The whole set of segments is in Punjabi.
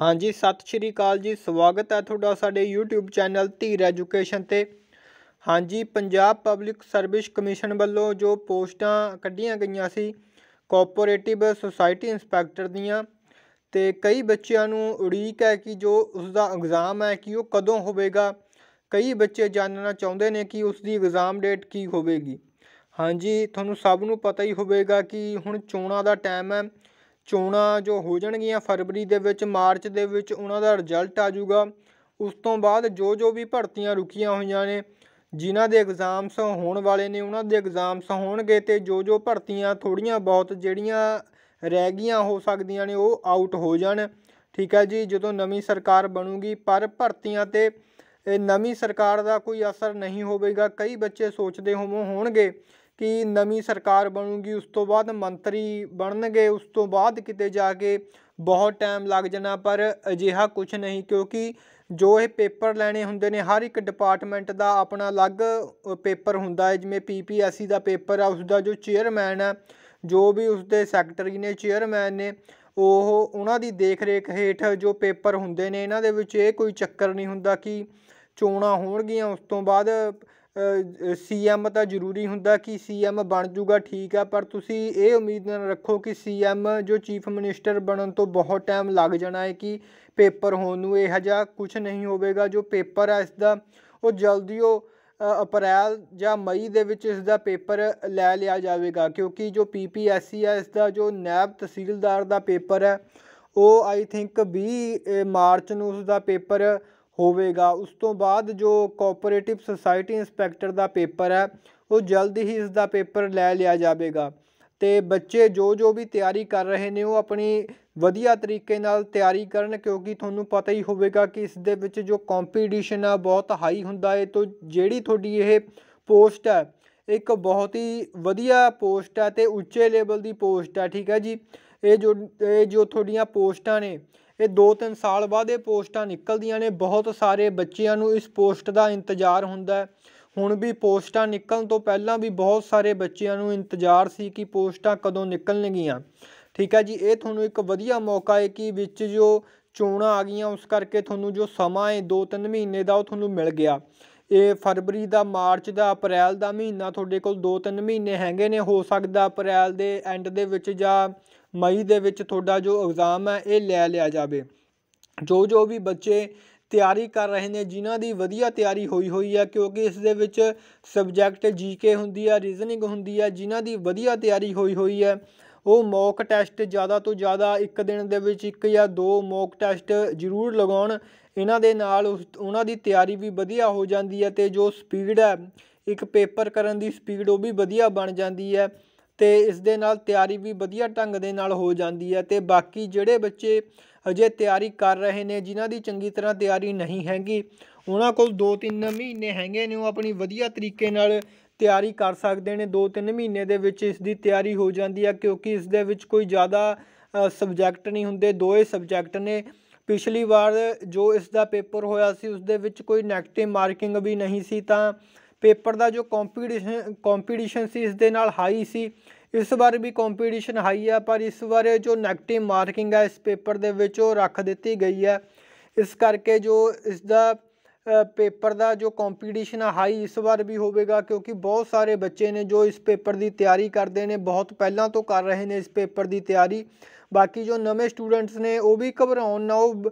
ਹਾਂਜੀ ਸਤਿ ਸ਼੍ਰੀ ਅਕਾਲ ਜੀ ਸਵਾਗਤ ਹੈ ਤੁਹਾਡਾ ਸਾਡੇ YouTube ਚੈਨਲ ਧੀਰ ਐਜੂਕੇਸ਼ਨ ਤੇ ਹਾਂਜੀ ਪੰਜਾਬ ਪਬਲਿਕ ਸਰਵਿਸ ਕਮਿਸ਼ਨ ਵੱਲੋਂ ਜੋ ਪੋਸਟਾਂ ਕੱਢੀਆਂ ਗਈਆਂ ਸੀ ਕੋਆਪਰੇਟਿਵ ਸੁਸਾਇਟੀ ਇਨਸਪੈਕਟਰ ਦੀਆਂ ਤੇ ਕਈ ਬੱਚਿਆਂ ਨੂੰ ਉਡੀਕ ਹੈ ਕਿ ਜੋ ਉਸ ਦਾ ਐਗਜ਼ਾਮ ਹੈ ਕਿ ਉਹ ਕਦੋਂ ਹੋਵੇਗਾ ਕਈ ਬੱਚੇ ਜਾਣਨਾ ਚਾਹੁੰਦੇ ਨੇ ਕਿ ਉਸ ਦੀ ਐਗਜ਼ਾਮ ਡੇਟ ਕੀ ਹੋਵੇਗੀ ਹਾਂਜੀ ਤੁਹਾਨੂੰ ਸਭ ਨੂੰ ਪਤਾ ਹੀ ਹੋਵੇਗਾ ਕਿ ਹੁਣ ਚੋਣਾਂ ਦਾ ਟਾਈਮ ਹੈ ਚੋਣਾਂ ਜੋ ਹੋ ਜਾਣਗੀਆਂ ਫਰਵਰੀ ਦੇ ਵਿੱਚ ਮਾਰਚ ਦੇ ਵਿੱਚ ਉਹਨਾਂ ਦਾ ਰਿਜ਼ਲਟ ਆ ਜਾਊਗਾ ਉਸ ਤੋਂ ਬਾਅਦ ਜੋ ਜੋ ਵੀ ਭਰਤੀਆਂ ਰੁਕੀਆਂ ਹੋਈਆਂ ਨੇ ਜਿਨ੍ਹਾਂ ਦੇ ਐਗਜ਼ਾਮਸ ਹੋਣ ਵਾਲੇ ਨੇ ਉਹਨਾਂ ਦੇ ਐਗਜ਼ਾਮਸ ਹੋਣਗੇ ਤੇ ਜੋ ਜੋ ਭਰਤੀਆਂ ਥੋੜੀਆਂ ਬਹੁਤ ਜਿਹੜੀਆਂ ਰਹਿ ਗਈਆਂ ਹੋ ਸਕਦੀਆਂ ਨੇ ਉਹ ਆਊਟ ਹੋ ਜਾਣ ਠੀਕ ਹੈ ਜੀ ਜਦੋਂ ਨਵੀਂ ਸਰਕਾਰ ਬਣੂਗੀ ਪਰ ਭਰਤੀਆਂ ਤੇ ਨਵੀਂ ਸਰਕਾਰ ਦਾ ਕੋਈ ਅਸਰ ਨਹੀਂ ਹੋਵੇਗਾ ਕਈ ਬੱਚੇ ਸੋਚਦੇ ਹੋਵੋ ਹੋਣਗੇ ਕਿ ਨਵੀਂ ਸਰਕਾਰ ਬਣੂਗੀ ਉਸ ਤੋਂ ਬਾਅਦ ਮੰਤਰੀ ਬਣਨਗੇ ਉਸ ਤੋਂ ਬਾਅਦ ਕਿਤੇ ਜਾ ਕੇ ਬਹੁਤ ਟਾਈਮ ਲੱਗ ਜਾਣਾ ਪਰ ਅਜਿਹਾ ਕੁਝ ਨਹੀਂ ਕਿਉਂਕਿ ਜੋ ਇਹ ਪੇਪਰ ਲੈਣੇ ਹੁੰਦੇ ਨੇ ਹਰ ਇੱਕ ਡਿਪਾਰਟਮੈਂਟ ਦਾ ਆਪਣਾ ਅਲੱਗ ਪੇਪਰ ਹੁੰਦਾ ਹੈ ਜਿਵੇਂ ਪੀਪੀਐਸਸੀ ਦਾ ਪੇਪਰ ਆ ਉਸ ਦਾ ਜੋ ਚੇਅਰਮੈਨ ਹੈ ਜੋ ਵੀ ਉਸ ਦੇ ਸੈਕਟਰੀ ਨੇ ਚੇਅਰਮੈਨ ਨੇ ਉਹ ਉਹਨਾਂ ਦੀ ਦੇਖਰੇਖ ਹੇਠ ਜੋ ਪੇਪਰ ਹੁੰਦੇ ਨੇ ਇਹਨਾਂ ਦੇ ਵਿੱਚ ਇਹ ਕੋਈ ਚੱਕਰ ਨਹੀਂ ਹੁੰਦਾ ਕਿ ਚੋਣਾਂ ਹੋਣਗੀਆਂ ਉਸ ਤੋਂ ਬਾਅਦ ਸੀਐਮ ਤਾਂ ਜ਼ਰੂਰੀ ਹੁੰਦਾ ਕਿ ਸੀਐਮ ਬਣ ਜੂਗਾ ਠੀਕ ਆ ਪਰ ਤੁਸੀਂ ਇਹ ਉਮੀਦ ਨਾ ਰੱਖੋ ਕਿ ਸੀਐਮ ਜੋ ਚੀਫ ਮਿਨਿਸਟਰ ਬਣਨ ਤੋਂ ਬਹੁਤ ਟਾਈਮ ਲੱਗ ਜਾਣਾ ਹੈ ਕਿ ਪੇਪਰ ਹੋਣ ਨੂੰ ਇਹ ਹਜਾ ਕੁਝ ਨਹੀਂ ਹੋਵੇਗਾ ਜੋ ਪੇਪਰ ਹੈ ਇਸ ਦਾ ਉਹ ਜਲਦੀ ਉਹ ਅਪ੍ਰੈਲ ਜਾਂ ਮਈ ਦੇ ਵਿੱਚ ਇਸ ਦਾ ਪੇਪਰ ਲੈ ਲਿਆ ਜਾਵੇਗਾ ਕਿਉਂਕਿ ਜੋ ਪੀਪੀਐਸਸੀ ਹੈ ਇਸ ਦਾ ਜੋ ਨੈਬ ਤਹਿਸੀਲਦਾਰ ਦਾ ਪੇਪਰ ਹੈ ਉਹ ਆਈ ਥਿੰਕ 20 ਮਾਰਚ ਨੂੰ ਉਸ ਦਾ ਪੇਪਰ ਹੋਵੇਗਾ ਉਸ ਤੋਂ ਬਾਅਦ ਜੋ ਕੋਆਪਰੇਟਿਵ ਸੁਸਾਇਟੀ ਇੰਸਪੈਕਟਰ ਦਾ ਪੇਪਰ ਹੈ ਉਹ ਜਲਦ ਹੀ ਇਸ ਦਾ ਪੇਪਰ ਲੈ ਲਿਆ ਜਾਵੇਗਾ ਤੇ ਬੱਚੇ ਜੋ ਜੋ ਵੀ ਤਿਆਰੀ ਕਰ ਰਹੇ ਨੇ ਉਹ ਆਪਣੀ ਵਧੀਆ ਤਰੀਕੇ ਨਾਲ ਤਿਆਰੀ ਕਰਨ ਕਿਉਂਕਿ ਤੁਹਾਨੂੰ ਪਤਾ ਹੀ ਹੋਵੇਗਾ ਕਿ ਇਸ ਦੇ ਵਿੱਚ ਜੋ ਕੰਪੀਟੀਸ਼ਨ ਆ ਬਹੁਤ ਹਾਈ ਹੁੰਦਾ ਹੈ ਤੋਂ ਜਿਹੜੀ ਤੁਹਾਡੀ ਇਹ ਪੋਸਟ ਹੈ ਇੱਕ ਬਹੁਤ ਹੀ ਵਧੀਆ ਪੋਸਟ ਹੈ ਤੇ ਉੱਚੇ ਲੈਵਲ ਦੀ ਪੋਸਟ ਹੈ ਠੀਕ ਹੈ ਜੀ ਇਹ ਜੋ ਇਹ ਜੋ ਤੁਹਾਡੀਆਂ ਪੋਸਟਾਂ ਨੇ ਇਹ 2-3 ਸਾਲ ਬਾਅਦ ਇਹ ਪੋਸਟਾਂ ਨਿਕਲਦੀਆਂ ਨੇ ਬਹੁਤ ਸਾਰੇ ਬੱਚਿਆਂ ਨੂੰ ਇਸ ਪੋਸਟ ਦਾ ਇੰਤਜ਼ਾਰ ਹੁੰਦਾ ਹੈ ਹੁਣ ਵੀ ਪੋਸਟਾਂ ਨਿਕਲਣ ਤੋਂ ਪਹਿਲਾਂ ਵੀ ਬਹੁਤ ਸਾਰੇ ਬੱਚਿਆਂ ਨੂੰ ਇੰਤਜ਼ਾਰ ਸੀ ਕਿ ਪੋਸਟਾਂ ਕਦੋਂ ਨਿਕਲਣਗੀਆਂ ਠੀਕ ਹੈ ਜੀ ਇਹ ਤੁਹਾਨੂੰ ਇੱਕ ਵਧੀਆ ਮੌਕਾ ਹੈ ਕਿ ਵਿੱਚ ਜੋ ਚੋਣਾਂ ਆ ਗਈਆਂ ਉਸ ਕਰਕੇ ਤੁਹਾਨੂੰ ਜੋ ਸਮਾਂ ਹੈ 2-3 ਮਹੀਨੇ ਦਾ ਉਹ ਤੁਹਾਨੂੰ ਮਿਲ ਗਿਆ ਇਹ ਫਰਵਰੀ ਦਾ ਮਾਰਚ ਦਾ ਅਪ੍ਰੈਲ ਦਾ ਮਹੀਨਾ ਤੁਹਾਡੇ ਕੋਲ 2-3 ਮਹੀਨੇ ਹੈਗੇ ਨੇ ਹੋ ਸਕਦਾ ਅਪ੍ਰੈਲ ਦੇ ਐਂਡ ਦੇ ਵਿੱਚ ਜਾਂ ਮਈ ਦੇ ਵਿੱਚ ਤੁਹਾਡਾ ਜੋ ਐਗਜ਼ਾਮ ਹੈ ਇਹ ਲੈ ਲਿਆ ਜਾਵੇ ਜੋ ਜੋ ਵੀ ਬੱਚੇ ਤਿਆਰੀ ਕਰ ਰਹੇ ਨੇ ਜਿਨ੍ਹਾਂ ਦੀ ਵਧੀਆ ਤਿਆਰੀ ਹੋਈ ਹੋਈ ਹੈ ਕਿਉਂਕਿ ਇਸ ਦੇ ਵਿੱਚ ਸਬਜੈਕਟ ਜੀਕੇ ਹੁੰਦੀ ਹੈ ਰੀਜ਼ਨਿੰਗ ਹੁੰਦੀ ਹੈ ਜਿਨ੍ਹਾਂ ਦੀ ਵਧੀਆ ਤਿਆਰੀ ਹੋਈ ਹੋਈ ਹੈ ਉਹ ਮੌਕ ਟੈਸਟ ਜ਼ਿਆਦਾ ਤੋਂ ਜ਼ਿਆਦਾ ਇੱਕ ਦਿਨ ਦੇ ਵਿੱਚ ਇੱਕ ਜਾਂ ਦੋ ਮੌਕ ਟੈਸਟ ਜ਼ਰੂਰ ਲਗਾਉਣ ਇਹਨਾਂ ਦੇ ਨਾਲ ਉਹਨਾਂ ਦੀ ਤਿਆਰੀ ਵੀ ਵਧੀਆ ਹੋ ਜਾਂਦੀ ਹੈ ਤੇ ਜੋ ਸਪੀਡ ਹੈ ਇੱਕ ਪੇਪਰ ਕਰਨ ਦੀ ਸਪੀਡ ਉਹ ਵੀ ਵਧੀਆ ਬਣ ਜਾਂਦੀ ਹੈ ਤੇ ਇਸ ਦੇ ਨਾਲ ਤਿਆਰੀ ਵੀ ਵਧੀਆ ਢੰਗ ਦੇ ਨਾਲ ਹੋ ਜਾਂਦੀ ਹੈ ਤੇ ਬਾਕੀ ਜਿਹੜੇ ਬੱਚੇ ਅਜੇ ਤਿਆਰੀ ਕਰ ਰਹੇ ਨੇ ਜਿਨ੍ਹਾਂ ਦੀ ਚੰਗੀ ਤਰ੍ਹਾਂ ਤਿਆਰੀ ਨਹੀਂ ਹੈਗੀ ਉਹਨਾਂ ਕੋਲ 2-3 ਮਹੀਨੇ ਹੈਗੇ ਨੇ ਉਹ ਆਪਣੀ ਵਧੀਆ ਤਰੀਕੇ ਨਾਲ ਤਿਆਰੀ ਕਰ ਸਕਦੇ ਨੇ 2-3 ਮਹੀਨੇ ਦੇ ਵਿੱਚ ਇਸ ਦੀ ਤਿਆਰੀ ਹੋ ਜਾਂਦੀ ਹੈ ਕਿਉਂਕਿ ਇਸ ਦੇ ਵਿੱਚ ਕੋਈ ਜ਼ਿਆਦਾ ਸਬਜੈਕਟ ਨਹੀਂ ਹੁੰਦੇ ਦੋਏ ਸਬਜੈਕਟ ਨੇ ਪਿਛਲੀ ਵਾਰ ਜੋ ਇਸ ਦਾ ਪੇਪਰ ਹੋਇਆ ਸੀ ਉਸ ਦੇ ਵਿੱਚ ਕੋਈ ਨੈਗੇਟਿਵ ਮਾਰਕਿੰਗ ਵੀ ਨਹੀਂ ਸੀ ਤਾਂ ਪੇਪਰ ਦਾ ਜੋ ਕੰਪੀਟੀਸ਼ਨ ਕੰਪੀਟੀਸ਼ਨ ਸੀ ਇਸ ਦੇ ਨਾਲ ਹਾਈ ਸੀ ਇਸ ਵਾਰ ਵੀ ਕੰਪੀਟੀਸ਼ਨ ਹਾਈ ਆ ਪਰ ਇਸ ਵਾਰ ਜੋ ਨੈਗੇਟਿਵ ਮਾਰਕਿੰਗ ਹੈ ਇਸ ਪੇਪਰ ਦੇ ਵਿੱਚ ਉਹ ਰੱਖ ਦਿੱਤੀ ਗਈ ਹੈ ਇਸ ਕਰਕੇ ਜੋ ਇਸ ਦਾ ਪੇਪਰ ਦਾ ਜੋ ਕੰਪੀਟੀਸ਼ਨ ਆ ਹਾਈ ਇਸ ਵਾਰ ਵੀ ਹੋਵੇਗਾ ਕਿਉਂਕਿ ਬਹੁਤ ਸਾਰੇ ਬੱਚੇ ਨੇ ਜੋ ਇਸ ਪੇਪਰ ਦੀ ਤਿਆਰੀ ਕਰਦੇ ਨੇ ਬਹੁਤ ਪਹਿਲਾਂ ਤੋਂ ਕਰ ਰਹੇ ਨੇ ਇਸ ਪੇਪਰ ਦੀ ਤਿਆਰੀ ਬਾਕੀ ਜੋ ਨਵੇਂ ਸਟੂਡੈਂਟਸ ਨੇ ਉਹ ਵੀ ਘਬਰਾਉਣ ਨਾ ਉਹ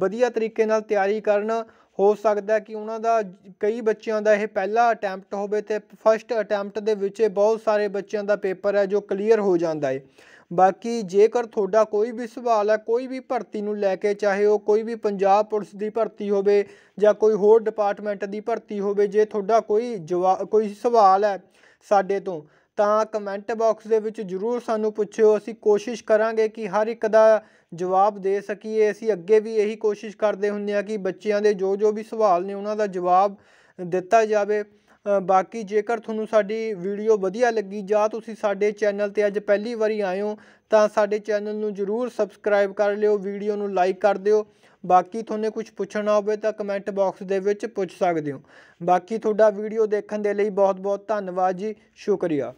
ਵਧੀਆ ਤਰੀਕੇ ਨਾਲ ਤਿਆਰੀ ਕਰਨ ਹੋ ਸਕਦਾ ਕਿ ਉਹਨਾਂ ਦਾ ਕਈ ਬੱਚਿਆਂ ਦਾ ਇਹ ਪਹਿਲਾ ਅਟੈਂਪਟ ਹੋਵੇ ਤੇ ਫਰਸਟ ਅਟੈਂਪਟ ਦੇ ਵਿੱਚ ਬਹੁਤ ਸਾਰੇ ਬੱਚਿਆਂ ਦਾ ਪੇਪਰ ਹੈ ਜੋ ਕਲੀਅਰ ਹੋ ਜਾਂਦਾ ਹੈ ਬਾਕੀ ਜੇਕਰ ਤੁਹਾਡਾ ਕੋਈ ਵੀ ਸਵਾਲ ਹੈ ਕੋਈ ਵੀ ਭਰਤੀ ਨੂੰ ਲੈ ਕੇ ਚਾਹੇ ਉਹ ਕੋਈ ਵੀ ਪੰਜਾਬ ਪੁਲਿਸ ਦੀ ਭਰਤੀ ਹੋਵੇ ਜਾਂ ਕੋਈ ਹੋਰ ਡਿਪਾਰਟਮੈਂਟ ਦੀ ਭਰਤੀ ਹੋਵੇ ਜੇ ਤੁਹਾਡਾ ਕੋਈ ਜਵਾਬ ਕੋਈ ਸਵਾਲ ਹੈ ਸਾਡੇ ਤੋਂ ਤਾਂ ਕਮੈਂਟ ਬਾਕਸ ਦੇ ਵਿੱਚ ਜਰੂਰ ਸਾਨੂੰ ਪੁੱਛਿਓ ਅਸੀਂ ਕੋਸ਼ਿਸ਼ ਕਰਾਂਗੇ ਕਿ ਹਰ ਇੱਕ ਦਾ ਜਵਾਬ ਦੇ ਸਕੀਏ ਅਸੀਂ ਅੱਗੇ ਵੀ ਇਹੀ ਕੋਸ਼ਿਸ਼ ਕਰਦੇ ਹੁੰਦੇ ਆ ਕਿ ਬੱਚਿਆਂ ਦੇ ਜੋ ਜੋ ਵੀ ਸਵਾਲ ਨੇ ਉਹਨਾਂ ਦਾ ਜਵਾਬ ਦਿੱਤਾ ਜਾਵੇ ਬਾਕੀ ਜੇਕਰ ਤੁਹਾਨੂੰ ਸਾਡੀ ਵੀਡੀਓ ਵਧੀਆ ਲੱਗੀ ਜਾਂ ਤੁਸੀਂ ਸਾਡੇ ਚੈਨਲ ਤੇ ਅੱਜ ਪਹਿਲੀ ਵਾਰੀ ਆਏ ਹੋ ਤਾਂ ਸਾਡੇ ਚੈਨਲ ਨੂੰ ਜਰੂਰ ਸਬਸਕ੍ਰਾਈਬ ਕਰ ਲਿਓ ਵੀਡੀਓ ਨੂੰ ਲਾਈਕ ਕਰ ਦਿਓ ਬਾਕੀ ਤੁਹਾਨੂੰ ਕੁਝ ਪੁੱਛਣਾ ਹੋਵੇ ਤਾਂ ਕਮੈਂਟ ਬਾਕਸ ਦੇ ਵਿੱਚ ਪੁੱਛ ਸਕਦੇ ਹੋ ਬਾਕੀ ਤੁਹਾਡਾ ਵੀਡੀਓ ਦੇਖਣ ਦੇ ਲਈ ਬਹੁਤ ਬਹੁਤ ਧੰਨਵਾਦ ਜੀ ਸ਼ੁਕਰੀਆ